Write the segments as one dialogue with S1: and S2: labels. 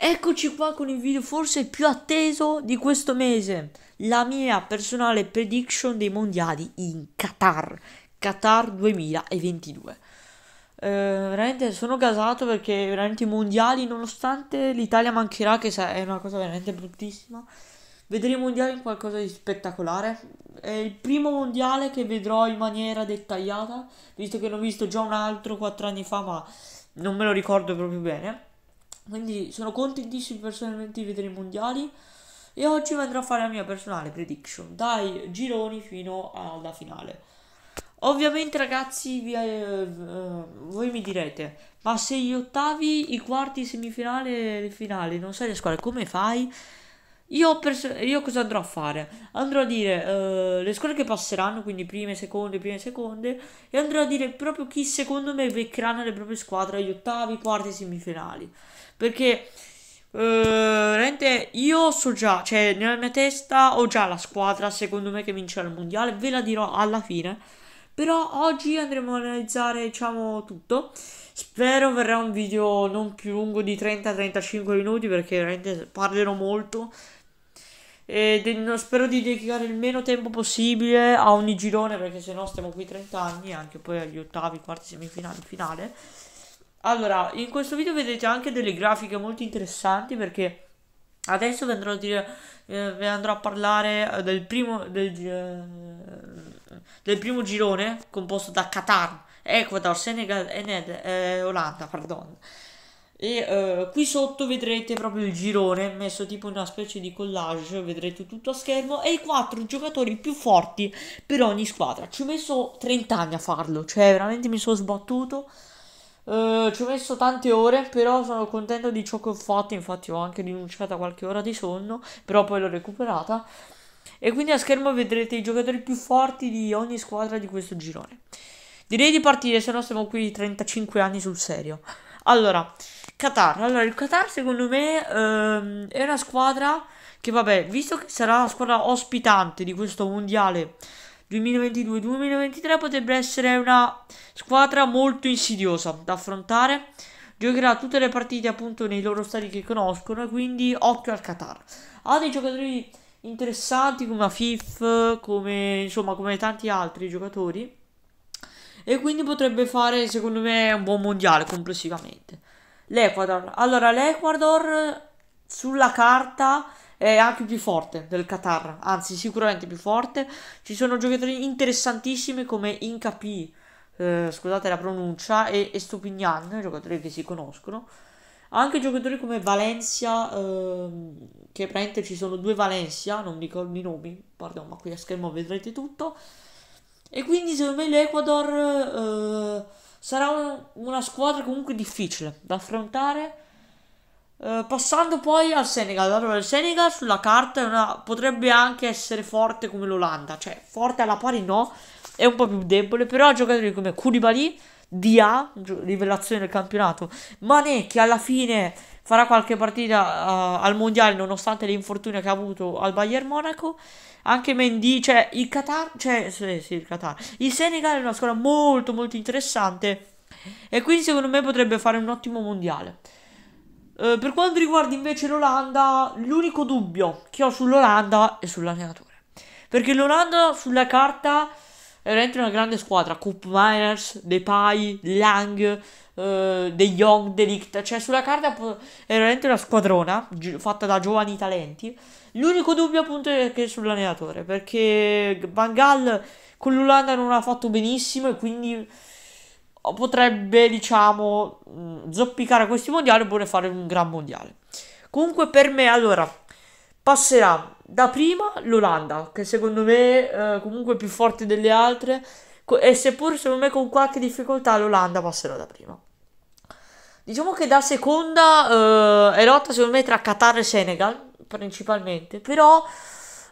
S1: Eccoci qua con il video forse più atteso di questo mese, la mia personale prediction dei mondiali in Qatar, Qatar 2022. Eh, veramente sono gasato perché veramente i mondiali, nonostante l'Italia mancherà, che è una cosa veramente bruttissima, vedremo i mondiali in qualcosa di spettacolare. È il primo mondiale che vedrò in maniera dettagliata, visto che ne ho visto già un altro 4 anni fa, ma non me lo ricordo proprio bene quindi sono contentissimo personalmente di vedere i mondiali. E oggi andrò a fare la mia personale prediction dai gironi fino alla finale. Ovviamente, ragazzi, vi, eh, eh voi mi direte: ma se gli ottavi, i quarti, i semifinali e le finali non sai le squadre, come fai? Io, pers- io, cosa andrò a fare? Andrò a dire uh, le scuole che passeranno, quindi prime, seconde, prime, seconde, e andrò a dire proprio chi secondo me beccherà nelle proprie squadre agli ottavi, quarti, semifinali. Perché uh, veramente io so già, cioè nella mia testa ho già la squadra secondo me che vincerà il mondiale, ve la dirò alla fine. Però oggi andremo a analizzare, diciamo, tutto. Spero verrà un video non più lungo di 30-35 minuti perché veramente parlerò molto e de- spero di dedicare il meno tempo possibile a ogni girone perché se no stiamo qui 30 anni, anche poi agli ottavi, quarti, semifinali, finale. Allora, in questo video vedete anche delle grafiche molto interessanti perché adesso vi andrò a, dire, eh, vi andrò a parlare eh, del primo, del, eh, del primo girone composto da Qatar, Ecuador, Senegal e eh, Olanda, perdono e eh, qui sotto vedrete proprio il girone messo tipo una specie di collage vedrete tutto a schermo e i quattro giocatori più forti per ogni squadra ci ho messo 30 anni a farlo cioè veramente mi sono sbattuto eh, ci ho messo tante ore però sono contento di ciò che ho fatto infatti ho anche rinunciato a qualche ora di sonno però poi l'ho recuperata e quindi a schermo vedrete i giocatori più forti di ogni squadra di questo girone direi di partire se no siamo qui 35 anni sul serio allora Qatar, allora il Qatar secondo me ehm, è una squadra che vabbè, visto che sarà la squadra ospitante di questo mondiale 2022-2023 potrebbe essere una squadra molto insidiosa da affrontare. Giocherà tutte le partite appunto nei loro stadi che conoscono, quindi occhio al Qatar. Ha dei giocatori interessanti come Afif, come insomma come tanti altri giocatori e quindi potrebbe fare secondo me un buon mondiale complessivamente. L'Ecuador. Allora, l'Ecuador sulla carta è anche più forte del Qatar, anzi sicuramente più forte. Ci sono giocatori interessantissimi come Incapi, eh, scusate la pronuncia, e Estupignan, giocatori che si conoscono. Anche giocatori come Valencia, ehm, che praticamente ci sono due Valencia, non ricordo i nomi, pardon, ma qui a schermo vedrete tutto. E quindi secondo me l'Ecuador... Eh, sarà un, una squadra comunque difficile da affrontare. Eh, passando poi al Senegal, allora il Senegal sulla carta una, potrebbe anche essere forte come l'Olanda, cioè forte alla pari no, è un po' più debole, però giocatori come Koulibaly, Dia, rivelazione del campionato, Mané che alla fine farà qualche partita uh, al mondiale nonostante l'infortunio che ha avuto al Bayern Monaco. Anche Mendy, cioè il Qatar, cioè sì, sì, il Qatar. Il Senegal è una squadra molto molto interessante e quindi secondo me potrebbe fare un ottimo mondiale. Uh, per quanto riguarda invece l'Olanda, l'unico dubbio che ho sull'Olanda è sull'allenatore. Perché l'Olanda sulla carta è veramente una grande squadra. Coop Miners, Depay, Lang, eh, degli Ogdelict, cioè sulla carta è veramente una squadrona gi- fatta da giovani talenti. L'unico dubbio appunto è che è sull'allenatore, perché Van Gaal con l'Olanda non ha fatto benissimo e quindi oh, potrebbe, diciamo, mm, zoppicare questi mondiali oppure fare un gran mondiale. Comunque per me, allora, passerà da prima l'Olanda, che secondo me eh, comunque più forte delle altre, e seppur secondo me con qualche difficoltà l'Olanda passerà da prima. Diciamo che da seconda eh, è lotta secondo me tra Qatar e Senegal principalmente, però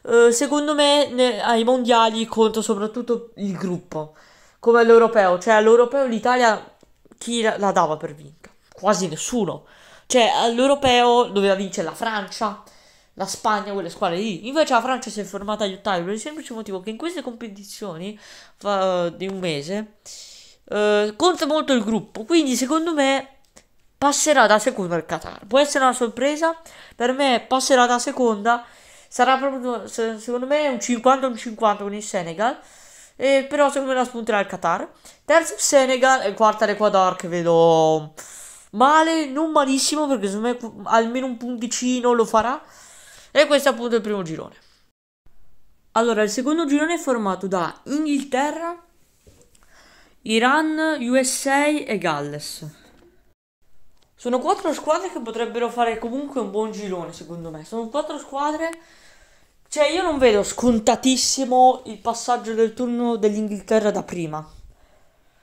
S1: eh, secondo me ne, ai mondiali conta soprattutto il gruppo, come all'europeo, cioè all'europeo l'Italia chi la, la dava per vinta? Quasi nessuno. Cioè all'europeo doveva vincere la Francia, la Spagna, quelle squadre lì. Invece la Francia si è formata agli ottavi per il semplice motivo che in queste competizioni fa, eh, di un mese eh, conta molto il gruppo, quindi secondo me passerà da seconda il Qatar. Può essere una sorpresa, per me passerà da seconda, sarà proprio secondo me un 50-50 con il Senegal, eh, però secondo me la spunterà il Qatar. Terzo il Senegal e quarta l'Equador che vedo male, non malissimo perché secondo me almeno un punticino lo farà. E questo è appunto il primo girone. Allora, il secondo girone è formato da Inghilterra, Iran, USA e Galles. Sono quattro squadre che potrebbero fare comunque un buon girone, secondo me. Sono quattro squadre. Cioè, io non vedo scontatissimo il passaggio del turno dell'Inghilterra da prima.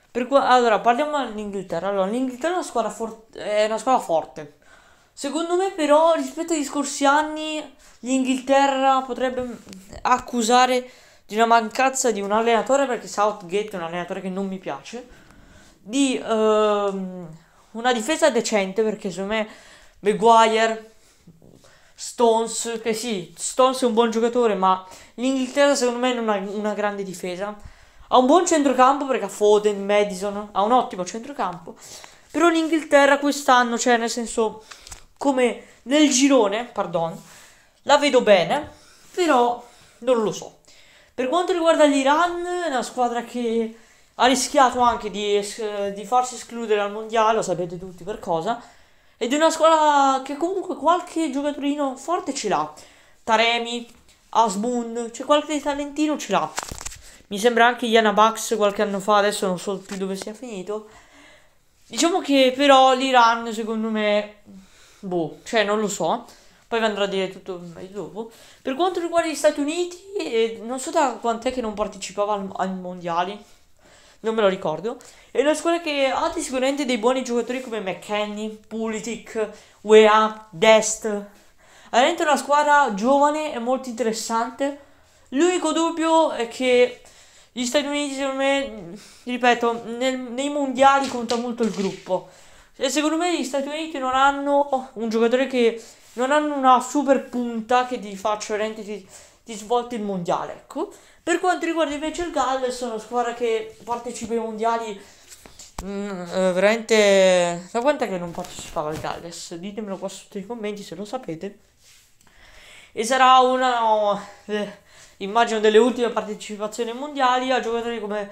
S1: Per qua... Allora, parliamo dell'Inghilterra. Allora, l'Inghilterra è una squadra, for... è una squadra forte. Secondo me, però, rispetto agli scorsi anni, l'Inghilterra potrebbe accusare di una mancanza di un allenatore, perché Southgate è un allenatore che non mi piace, di... Ehm una difesa decente perché secondo me Maguire, Stones, che sì, Stones è un buon giocatore, ma l'Inghilterra secondo me non ha una grande difesa. Ha un buon centrocampo perché ha Foden, Madison, ha un ottimo centrocampo. Però l'Inghilterra quest'anno, cioè nel senso, come nel girone, pardon, la vedo bene, però non lo so. Per quanto riguarda l'Iran, è una squadra che ha rischiato anche di, eh, di farsi escludere al mondiale, lo sapete tutti per cosa. Ed è una squadra che comunque qualche giocatorino forte ce l'ha. Taremi, Asmun, c'è cioè qualche talentino ce l'ha. Mi sembra anche Iana Bax qualche anno fa, adesso non so più dove sia finito. Diciamo che però l'Iran secondo me... Boh, cioè non lo so. Poi vi andrò a dire tutto dopo. Per quanto riguarda gli Stati Uniti, eh, non so da quant'è che non partecipava ai mondiali non me lo ricordo. È una squadra che ha sicuramente dei buoni giocatori come McKenny, Pulitic, Wea, Dest. Ha veramente una squadra giovane e molto interessante. L'unico dubbio è che gli Stati Uniti, secondo me, ripeto, nel, nei mondiali conta molto il gruppo. E secondo me gli Stati Uniti non hanno un giocatore che non hanno una super punta che ti faccia veramente ti, di svolta il mondiale, ecco. Per quanto riguarda invece il Galles, è una squadra che partecipa ai mondiali Mm, eh, veramente da quant'è che non partecipava al Galles ditemelo qua sotto nei commenti se lo sapete e sarà una no, eh, immagino delle ultime partecipazioni mondiali a giocatori come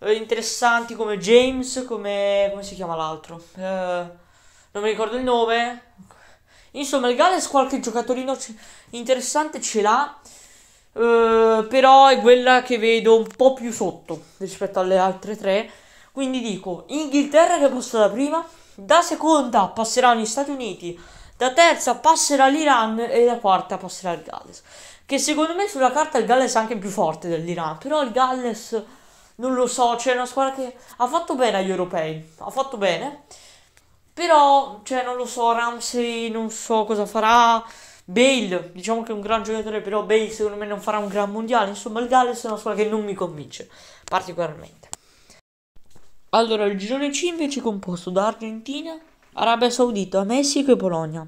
S1: eh, interessanti come James come come si chiama l'altro eh, non mi ricordo il nome insomma il Galles qualche giocatorino interessante ce l'ha eh, però è quella che vedo un po' più sotto rispetto alle altre tre. Quindi dico Inghilterra che passa da prima, da seconda passeranno gli Stati Uniti, da terza passerà l'Iran e da quarta passerà il Galles. Che secondo me sulla carta il Galles è anche più forte dell'Iran, però il Galles non lo so, c'è una squadra che ha fatto bene agli europei, ha fatto bene. Però, cioè, non lo so, Ramsey non so cosa farà. Bale, diciamo che è un gran giocatore, però Bale secondo me non farà un gran mondiale. Insomma, il Galles è una squadra che non mi convince particolarmente. Allora, il girone C invece è composto da Argentina, Arabia Saudita, Messico e Polonia.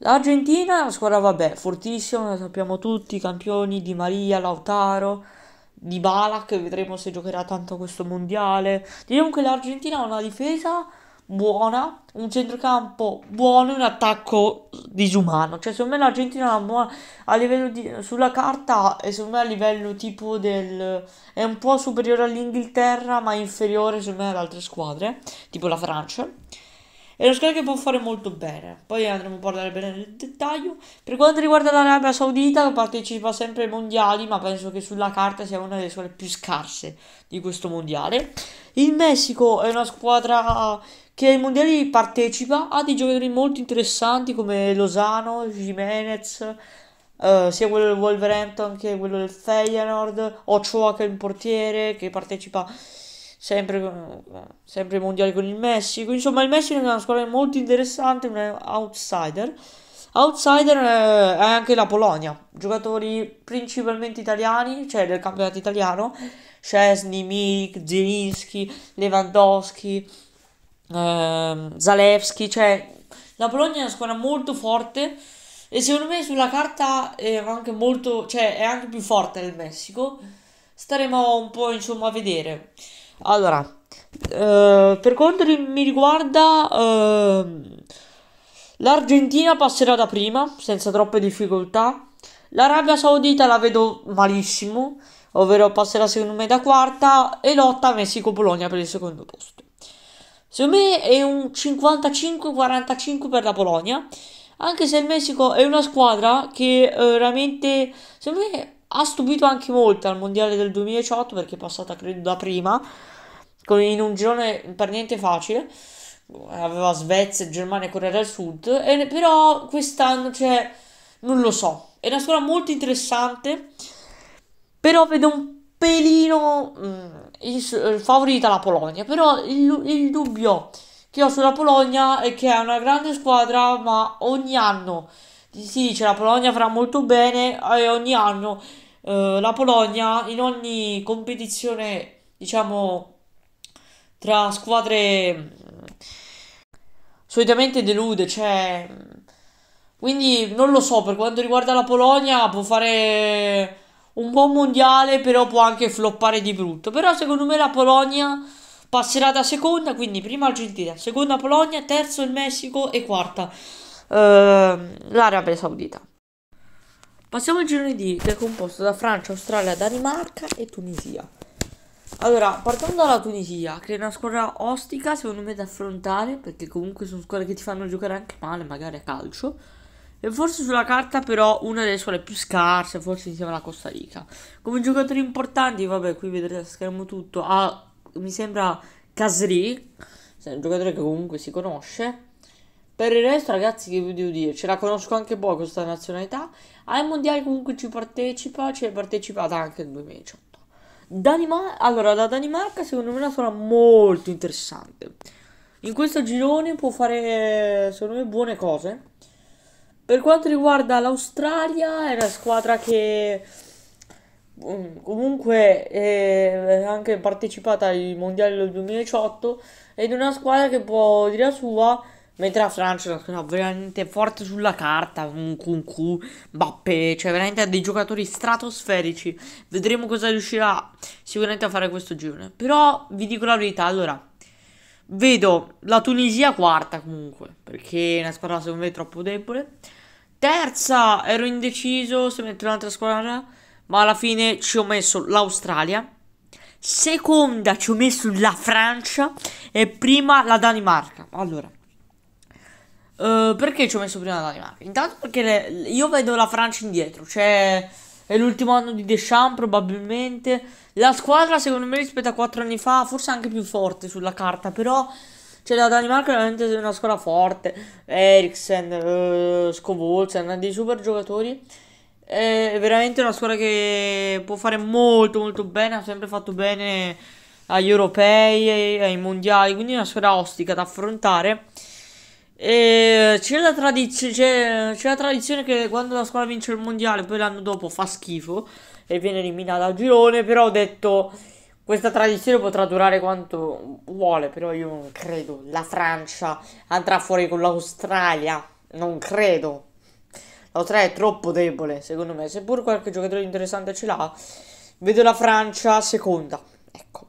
S1: L'Argentina, la squadra vabbè, fortissima, la sappiamo tutti, campioni di Maria, Lautaro, di Balak, vedremo se giocherà tanto questo mondiale. Diciamo che l'Argentina ha una difesa buona, un centrocampo buono e un attacco disumano. Cioè, secondo me l'Argentina è buona a livello di, sulla carta e secondo me a livello tipo del è un po' superiore all'Inghilterra, ma inferiore secondo me ad altre squadre, tipo la Francia. È una squadra che può fare molto bene. Poi andremo a parlare bene nel dettaglio. Per quanto riguarda l'Arabia Saudita, partecipa sempre ai mondiali, ma penso che sulla carta sia una delle squadre più scarse di questo mondiale. Il Messico è una squadra che ai mondiali partecipa, ha dei giocatori molto interessanti come Lozano, Jimenez, eh, sia quello del Wolverhampton che quello del Feyenoord, Ochoa che è il portiere che partecipa sempre, sempre ai mondiali con il Messico. Insomma il Messico è una squadra molto interessante, un outsider. Outsider eh, è anche la Polonia, giocatori principalmente italiani, cioè del campionato italiano, Szczesny, Milik, Zielinski, Lewandowski, eh, Zalewski, cioè la Polonia è una squadra molto forte e secondo me sulla carta è anche molto, cioè è anche più forte del Messico. Staremo un po' insomma a vedere. Allora, eh, per quanto mi riguarda, eh, l'Argentina passerà da prima senza troppe difficoltà. L'Arabia Saudita la vedo malissimo, ovvero passerà secondo me da quarta e lotta Messico-Polonia per il secondo posto. Secondo me è un 55-45 per la Polonia. Anche se il Messico è una squadra che eh, veramente, secondo me, ha stupito anche molto al mondiale del 2018 perché è passata, credo, da prima. In un girone per niente facile. Aveva Svezia, Germania e Corea del Sud. E, però quest'anno, cioè, non lo so. È una squadra molto interessante. Però vedo un pelino mh, mm, favorita la Polonia, però il, il dubbio che ho sulla Polonia è che è una grande squadra, ma ogni anno si dice la Polonia farà molto bene e ogni anno eh, la Polonia in ogni competizione, diciamo, tra squadre mm, solitamente delude, cioè mm, quindi non lo so, per quanto riguarda la Polonia può fare un buon mondiale, però può anche floppare di brutto. Però secondo me la Polonia passerà da seconda, quindi prima Argentina, seconda Polonia, terzo il Messico e quarta eh, l'Arabia Saudita. Passiamo al girone di, che è composto da Francia, Australia, Danimarca e Tunisia. Allora, partendo dalla Tunisia, che è una squadra ostica secondo me da affrontare, perché comunque sono squadre che ti fanno giocare anche male, magari a calcio. E forse sulla carta però una delle squadre più scarse, forse insieme alla Costa Rica. Come giocatori importanti, vabbè, qui vedrete a schermo tutto, ha, mi sembra Casri, un giocatore che comunque si conosce. Per il resto, ragazzi, che vi devo dire? Ce la conosco anche poco questa nazionalità. Ai mondiali comunque ci partecipa, ci è partecipata anche nel 2018. Danimar- allora, la Danimarca secondo me è una squadra molto interessante. In questo girone può fare, secondo me, buone cose. Per quanto riguarda l'Australia, è una squadra che mm, comunque è anche partecipata ai mondiali del 2018 ed è una squadra che può dire la sua, mentre la Francia è una squadra veramente forte sulla carta, con Kunku, Mbappé, cioè veramente ha dei giocatori stratosferici. Vedremo cosa riuscirà sicuramente a fare questo girone. Però vi dico la verità, allora Vedo la Tunisia quarta comunque, perché è una squadra secondo me troppo debole. Terza, ero indeciso se mettere un'altra squadra, ma alla fine ci ho messo l'Australia. Seconda ci ho messo la Francia e prima la Danimarca. Allora, uh, perché ci ho messo prima la Danimarca? Intanto perché le, io vedo la Francia indietro, cioè è l'ultimo anno di Deschamps probabilmente. La squadra secondo me rispetto a 4 anni fa forse anche più forte sulla carta, però cioè la Danimarca è veramente una squadra forte. Eriksen, uh, eh, Scovolsen, dei super giocatori. È veramente una squadra che può fare molto molto bene, ha sempre fatto bene agli europei ai mondiali, quindi è una squadra ostica da affrontare. E c'è la, tradiz- c'è, c'è la tradizione che quando la squadra vince il mondiale, poi l'anno dopo fa schifo e viene eliminata al girone. Però ho detto questa tradizione potrà durare quanto vuole, però io non credo. La Francia andrà fuori con l'Australia, non credo. L'Australia è troppo debole, secondo me. Seppur qualche giocatore interessante ce l'ha, vedo la Francia seconda. Ecco.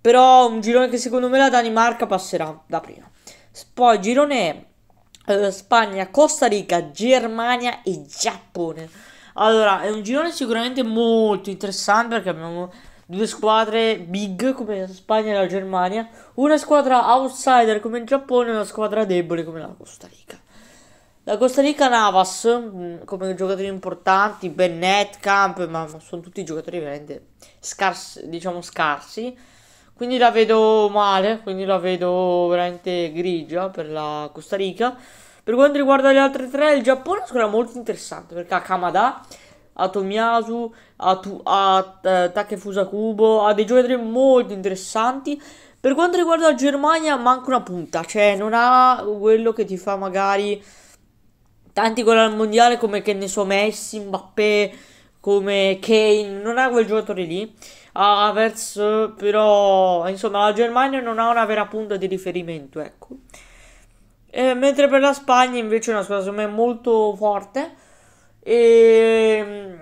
S1: Però un girone che secondo me la Danimarca passerà da prima poi girone eh, Spagna, Costa Rica, Germania e Giappone. Allora, è un girone sicuramente molto interessante perché abbiamo due squadre big come la Spagna e la Germania, una squadra outsider come il Giappone e una squadra debole come la Costa Rica. La Costa Rica Navas, mm, come giocatori importanti, Bennett, Camp, ma sono tutti giocatori veramente scarsi, diciamo scarsi. Quindi la vedo male, quindi la vedo veramente grigia per la Costa Rica. Per quanto riguarda le altre tre, il Giappone è una squadra molto interessante perché ha Kamada, ha Tomiyasu, ha, tu, ha eh, Takefusa Kubo, ha dei giocatori molto interessanti. Per quanto riguarda la Germania, manca una punta, cioè non ha quello che ti fa magari tanti gol al mondiale come che ne so Messi, Mbappé, come Kane, non ha quel giocatore lì. Havertz, però insomma la Germania non ha una vera punta di riferimento, ecco. E, mentre per la Spagna invece è una squadra secondo me molto forte e,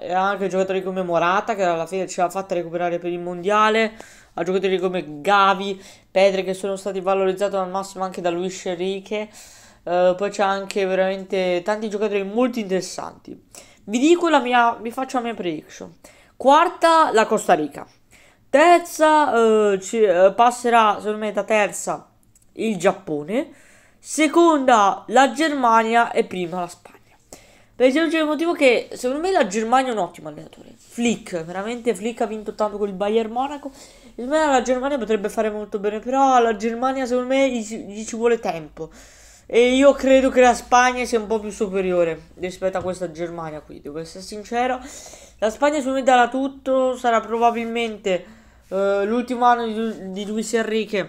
S1: e ehm, anche giocatori come Morata che alla fine ce l'ha fatta recuperare per il mondiale a giocatori come Gavi, Pedre, che sono stati valorizzati al massimo anche da Luis Enrique. Uh, poi c'è anche veramente tanti giocatori molto interessanti. Vi dico la mia, vi faccio la mia prediction. Quarta la Costa Rica. Terza eh, ci, eh, passerà secondo me da terza il Giappone. Seconda la Germania e prima la Spagna. Per il semplice motivo che secondo me la Germania è un ottimo allenatore. Flick, veramente Flick ha vinto tanto con il Bayern Monaco. Secondo me la Germania potrebbe fare molto bene, però alla Germania secondo me gli, gli ci vuole tempo. E io credo che la Spagna sia un po' più superiore rispetto a questa Germania qui, devo essere sincero. La Spagna su me darà tutto, sarà probabilmente uh, l'ultimo anno di, di Luis Enrique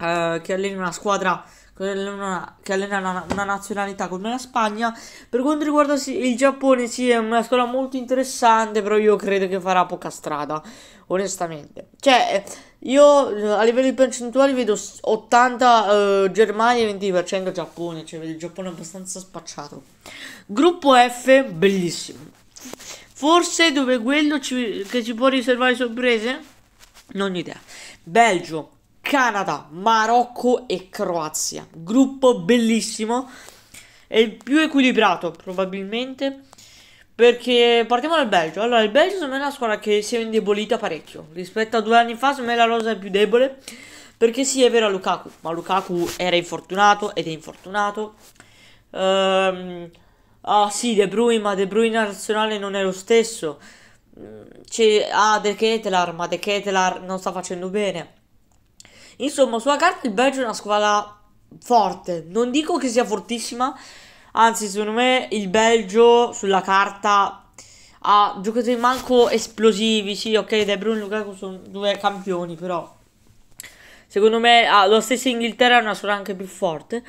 S1: uh, che allena una squadra una, che allenano una, una, nazionalità come la Spagna. Per quanto riguarda il Giappone, sì, è una scuola molto interessante, però io credo che farà poca strada, onestamente. Cioè, io a livello di percentuali vedo 80 eh, Germania e 20% Giappone, cioè vedo il Giappone abbastanza spacciato. Gruppo F, bellissimo. Forse dove quello ci, che ci può riservare sorprese? Non ho idea. Belgio, Canada, Marocco e Croazia. Gruppo bellissimo. È il più equilibrato, probabilmente. Perché partiamo dal Belgio. Allora, il Belgio secondo me è una squadra che si è indebolita parecchio. Rispetto a due anni fa, secondo me la rosa è più debole. Perché sì, è vero Lukaku, ma Lukaku era infortunato ed è infortunato. Ehm, ah sì, De Bruyne, ma De Bruyne nazionale non è lo stesso. Mm, c'è, ah, De Ketelar, ma De Ketelar non sta facendo bene. Insomma, sulla carta il Belgio è una squadra forte. Non dico che sia fortissima, anzi, secondo me il Belgio sulla carta ha giocatori manco esplosivi. Sì, ok, De Bruyne e Lukaku sono due campioni, però secondo me ah, la stessa Inghilterra è una squadra anche più forte.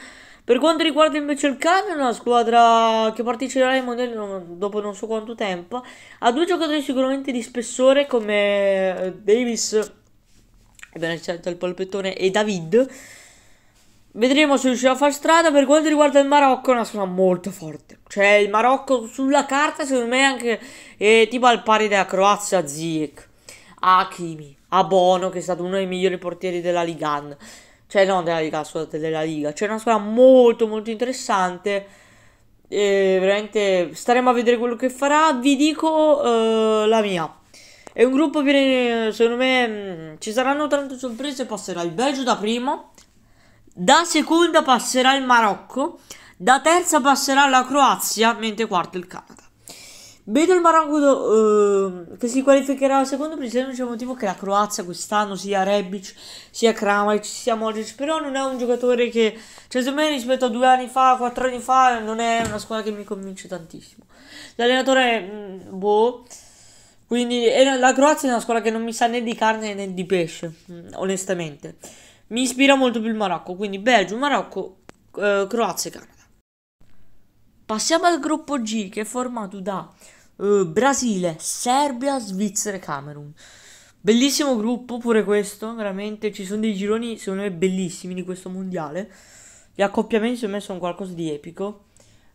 S1: Per quanto riguarda invece il Canada, una squadra che parteciperà ai mondiali dopo non so quanto tempo, ha due giocatori sicuramente di spessore come eh, Davis abbiamo scelto il polpettone e David. Vedremo se riuscirà a far strada. Per quanto riguarda il Marocco, è una squadra molto forte. Cioè, il Marocco sulla carta, secondo me, è anche eh, tipo al pari della Croazia, Ziyech, Hakimi, Abono, che è stato uno dei migliori portieri della Ligan. Cioè, non della Liga, scusate, della Liga. C'è una squadra molto, molto interessante. E veramente staremo a vedere quello che farà. Vi dico eh, la mia. È un gruppo che secondo me mm, ci saranno tante sorprese. Passerà il Belgio da primo, da seconda passerà il Marocco, da terza passerà la Croazia, mentre quarto il Canada. Vedo il Marocco eh, che si qualificherà al secondo per il semplice motivo che la Croazia quest'anno sia Rebic, sia Kramaric, sia Modric, però non è un giocatore che, cioè secondo me rispetto a due anni fa, quattro anni fa, non è una squadra che mi convince tantissimo. L'allenatore, è, mm, boh, quindi la Croazia è una squadra che non mi sa né di carne né di pesce, mm, onestamente. Mi ispira molto più il Marocco, quindi Belgio, Marocco, eh, Croazia e Canada. Passiamo al gruppo G che è formato da eh, Brasile, Serbia, Svizzera e Camerun. Bellissimo gruppo pure questo, veramente ci sono dei gironi secondo me bellissimi di questo mondiale. Gli accoppiamenti secondo me sono qualcosa di epico.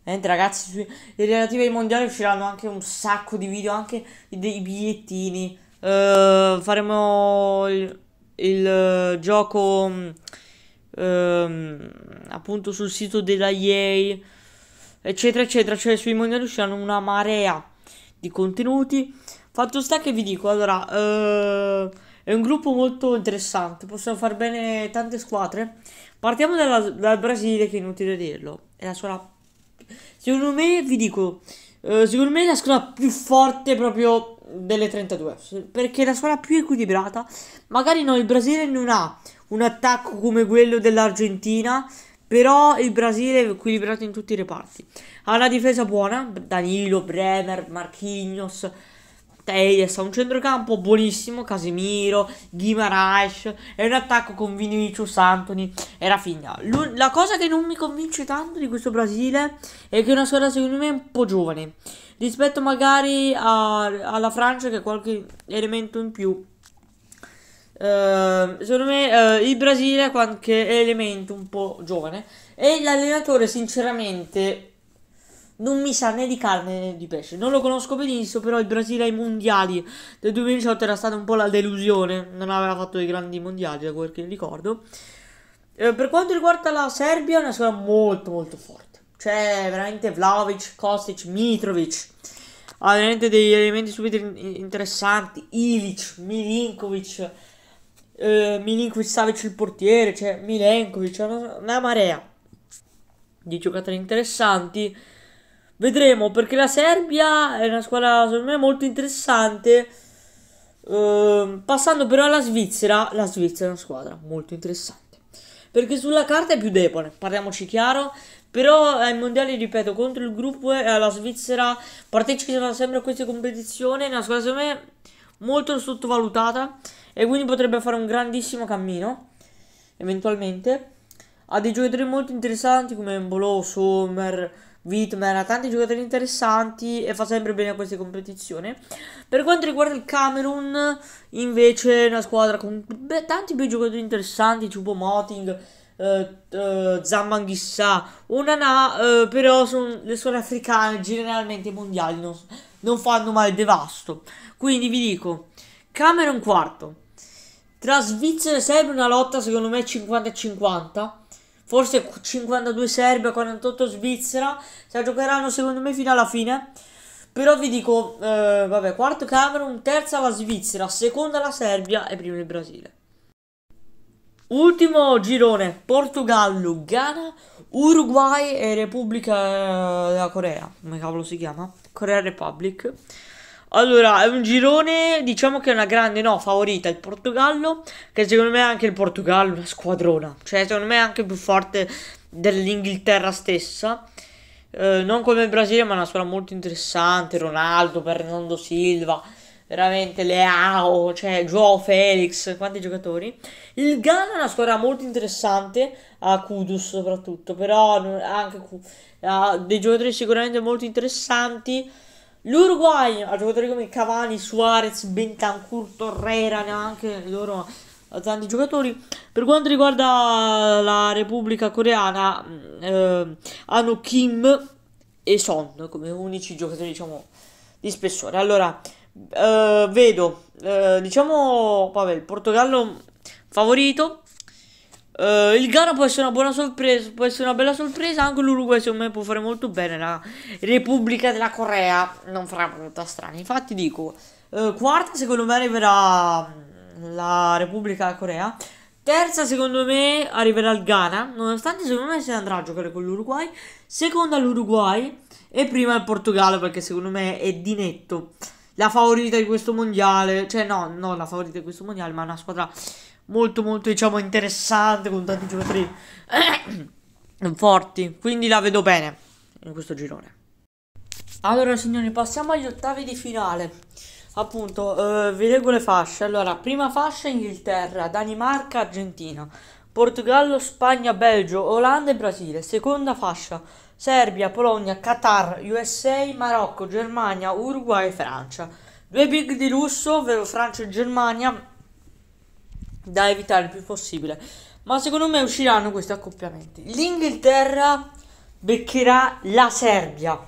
S1: Niente ragazzi, sui, relative ai mondiali usciranno anche un sacco di video, anche dei bigliettini. Uh, faremo il, il eh, gioco um, appunto sul sito della EA, eccetera, eccetera. Cioè sui mondiali usciranno una marea di contenuti. Fatto sta che vi dico, allora, uh, è un gruppo molto interessante, possono far bene tante squadre. Partiamo dal Brasile, che è inutile dirlo, è la sola Secondo me, vi dico, eh, secondo me è la scuola più forte proprio delle 32. Perché è la scuola più equilibrata. Magari no, il Brasile non ha un attacco come quello dell'Argentina. Però il Brasile è equilibrato in tutti i reparti. Ha una difesa buona, Danilo, Bremer, Marquinhos, Teies ha un centrocampo buonissimo, Casemiro, Guimaraes, è un attacco con Vinicius, Anthony e Rafinha. la cosa che non mi convince tanto di questo Brasile è che è una squadra secondo me un po' giovane, rispetto magari a- alla Francia che ha qualche elemento in più. Uh, secondo me uh, il Brasile ha qualche elemento un po' giovane e l'allenatore sinceramente non mi sa né di carne né di pesce. Non lo conosco benissimo, però il Brasile ai mondiali del 2018 era stata un po' la delusione. Non aveva fatto dei grandi mondiali, da quel che ricordo. Eh, per quanto riguarda la Serbia, è una squadra molto molto forte. Cioè, veramente Vlaovic, Kostic, Mitrovic. Ha veramente degli elementi subito interessanti. Ilic, Milinkovic, eh, Milinkovic Savic il portiere, cioè Milenkovic, una, una marea di giocatori interessanti Vedremo perché la Serbia è una squadra secondo me molto interessante. Uh, passando però alla Svizzera, la Svizzera è una squadra molto interessante. Perché sulla carta è più debole, parliamoci chiaro. Però ai mondiali, ripeto, contro il gruppo e alla Svizzera partecipa sempre a queste competizioni. È una squadra secondo me molto sottovalutata. E quindi potrebbe fare un grandissimo cammino. Eventualmente. Ha dei giocatori molto interessanti come Mbolo, Sommer Whitmer, ha tanti giocatori interessanti e fa sempre bene a queste competizioni. Per quanto riguarda il Camerun, invece è una squadra con beh, tanti bei giocatori interessanti, tipo Moting, eh, eh, Zambanghissà, Onana, eh, però sono le squadre africane generalmente mondiali non, non fanno mai devasto. Quindi vi dico, Camerun quarto. Tra Svizzera e sempre una lotta secondo me 50-50 forse 52 Serbia, 48 Svizzera, se la giocheranno secondo me fino alla fine. Però vi dico, eh, vabbè, quarto Camerun, terza la Svizzera, seconda la Serbia e prima il Brasile. Ultimo girone, Portogallo, Ghana, Uruguay e Repubblica eh, della Corea, come cavolo si chiama? Corea Republic. Allora, è un girone, diciamo che è una grande, no, favorita il Portogallo, che secondo me è anche il Portogallo una squadrona, cioè secondo me è anche più forte dell'Inghilterra stessa. Eh, non come il Brasile, ma è una squadra molto interessante, Ronaldo, Fernando Silva, veramente Leao, cioè Joao Felix, quanti giocatori. Il Ghana è una squadra molto interessante, a Kudus soprattutto, però anche ha dei giocatori sicuramente molto interessanti. L'Uruguay ha giocatori come Cavani, Suarez, Bentancur, Torreira, neanche loro tanti giocatori. Per quanto riguarda la Repubblica Coreana, mm, eh, hanno Kim e Son come unici giocatori, diciamo, di spessore. Allora, eh, vedo, eh, diciamo, vabbè, il Portogallo favorito Uh, il Ghana può essere una buona sorpresa, può essere una bella sorpresa, anche l'Uruguay secondo me può fare molto bene, la Repubblica della Corea non farà molto strano. infatti dico, uh, quarta secondo me arriverà mm, la Repubblica della Corea, terza secondo me arriverà il Ghana, nonostante secondo me se andrà a giocare con l'Uruguay, seconda l'Uruguay e prima il Portogallo perché secondo me è di netto la favorita di questo mondiale, cioè no, non la favorita di questo mondiale, ma una squadra molto molto diciamo interessante con tanti giocatori forti, quindi la vedo bene in questo girone. Allora signori, passiamo agli ottavi di finale. Appunto, eh, vi leggo le fasce. Allora, prima fascia Inghilterra, Danimarca, Argentina, Portogallo, Spagna, Belgio, Olanda e Brasile. Seconda fascia Serbia, Polonia, Qatar, USA, Marocco, Germania, Uruguay e Francia. Due big di lusso, ovvero Francia e Germania, da evitare il più possibile. Ma secondo me usciranno questi accoppiamenti. L'Inghilterra beccherà la Serbia.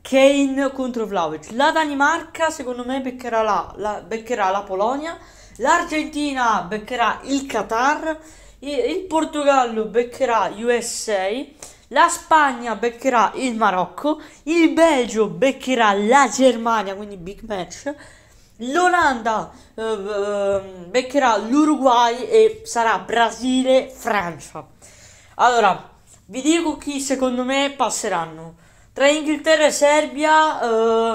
S1: Kane contro Vlaovic. La Danimarca, secondo me, beccherà la, la, beccherà la Polonia. L'Argentina beccherà il Qatar. Il Portogallo beccherà USA. La Spagna beccherà il Marocco. Il Belgio beccherà la Germania. Quindi big match L'Olanda eh, ehm, beccherà l'Uruguay e sarà Brasile-Francia. Allora, vi dico chi secondo me passeranno. Tra Inghilterra e Serbia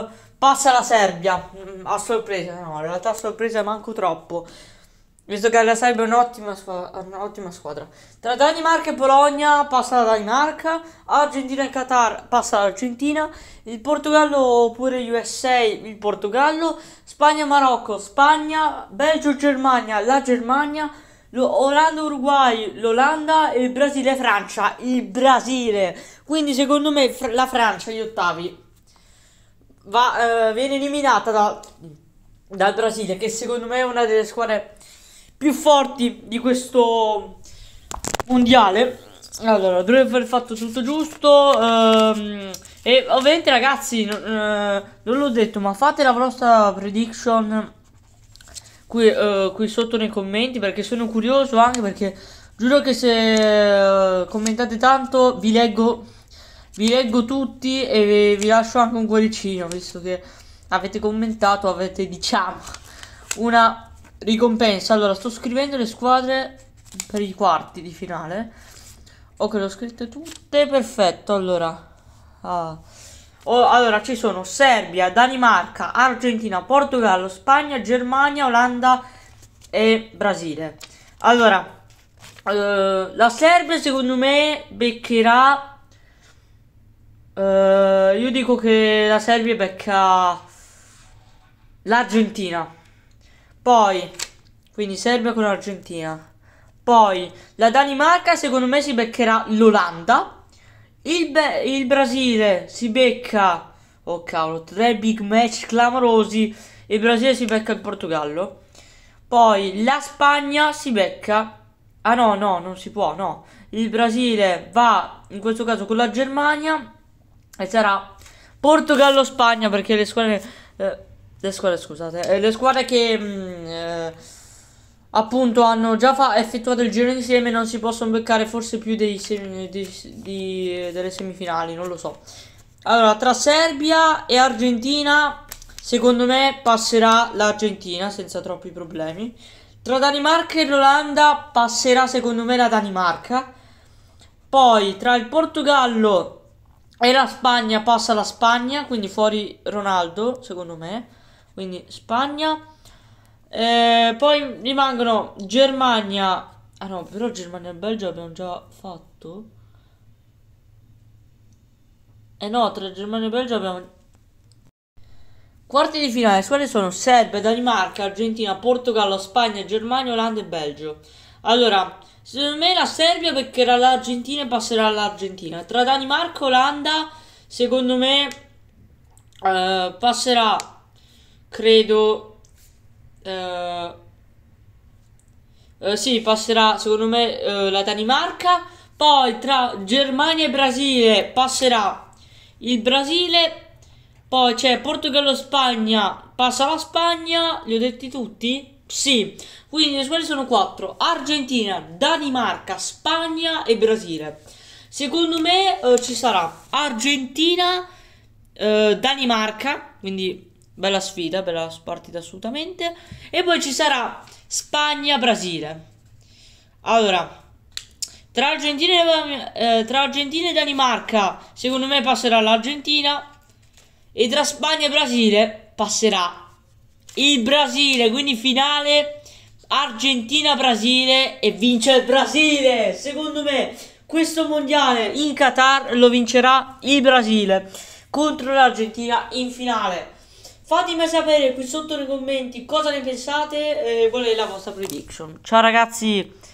S1: eh, passa la Serbia. Mm, a sorpresa, no, in realtà a sorpresa manco troppo. Visto che la Serbia è un'ottima, un'ottima squadra. Tra Danimarca e Polonia passa la Danimarca, Argentina e Qatar passa l'Argentina, il Portogallo oppure USA il Portogallo, Spagna e Marocco, Spagna, Belgio Germania, la Germania, Olanda Uruguay, l'Olanda e il Brasile Francia, il Brasile. Quindi secondo me la Francia gli ottavi va, eh, viene eliminata da, dal Brasile che secondo me è una delle squadre più forti di questo mondiale. Allora, dovrebbe aver fatto tutto giusto. Ehm, e ovviamente, ragazzi, non, eh, non l'ho detto, ma fate la vostra prediction qui, eh, qui, sotto nei commenti perché sono curioso anche perché giuro che se eh, commentate tanto vi leggo, vi leggo tutti e vi lascio anche un cuoricino visto che avete commentato, avete diciamo una Ricompensa. Allora, sto scrivendo le squadre per i quarti di finale. Ok, le ho scritte tutte. Perfetto, allora. Ah. Oh, allora, ci sono Serbia, Danimarca, Argentina, Portogallo, Spagna, Germania, Olanda e Brasile. Allora, eh, la Serbia secondo me beccherà... Eh, io dico che la Serbia becca l'Argentina. Poi, quindi Serbia con l'Argentina. Poi, la Danimarca secondo me si beccherà l'Olanda. Il, il Brasile si becca... Oh cavolo, tre big match clamorosi. Il Brasile si becca il Portogallo. Poi la Spagna si becca. Ah no, no, non si può, no. Il Brasile va in questo caso con la Germania e sarà Portogallo-Spagna perché le squadre eh, le squadre, scusate. Eh, le squadre che... Mh, mm, eh, appunto hanno già effettuato il giro insieme non si possono beccare forse più dei semi, di, di, delle semifinali, non lo so. Allora, tra Serbia e Argentina, secondo me passerà l'Argentina senza troppi problemi. Tra Danimarca e l'Olanda passerà secondo me la Danimarca. Poi tra il Portogallo e la Spagna passa la Spagna, quindi fuori Ronaldo, secondo me quindi Spagna. Eh, poi rimangono Germania. Ah no, però Germania e Belgio abbiamo già fatto. Eh no, tra Germania e Belgio abbiamo... Quarti di finale, squadre sono Serbia, Danimarca, Argentina, Portogallo, Spagna, Germania, Olanda e Belgio. Allora, secondo me la Serbia beccherà l'Argentina e passerà all'Argentina. Tra Danimarca e Olanda, secondo me, eh, passerà credo... Uh, sì, passerà secondo me uh, la Danimarca. Poi tra Germania e Brasile passerà il Brasile. Poi c'è Portogallo-Spagna, passa la Spagna. Li ho detti tutti? Sì, quindi le squadre sono 4: Argentina, Danimarca, Spagna e Brasile. Secondo me eh, ci sarà Argentina, eh, Danimarca, quindi Bella sfida, bella partita assolutamente. E poi ci sarà Spagna-Brasile. Allora, tra Argentina, e, eh, tra Argentina e Danimarca, secondo me passerà l'Argentina. E tra Spagna e Brasile passerà il Brasile. Quindi finale Argentina-Brasile e vince il Brasile. Secondo me questo mondiale in Qatar lo vincerà il Brasile contro l'Argentina in finale. Fatemi sapere qui sotto nei commenti cosa ne pensate e eh, qual è la vostra prediction. Ciao ragazzi!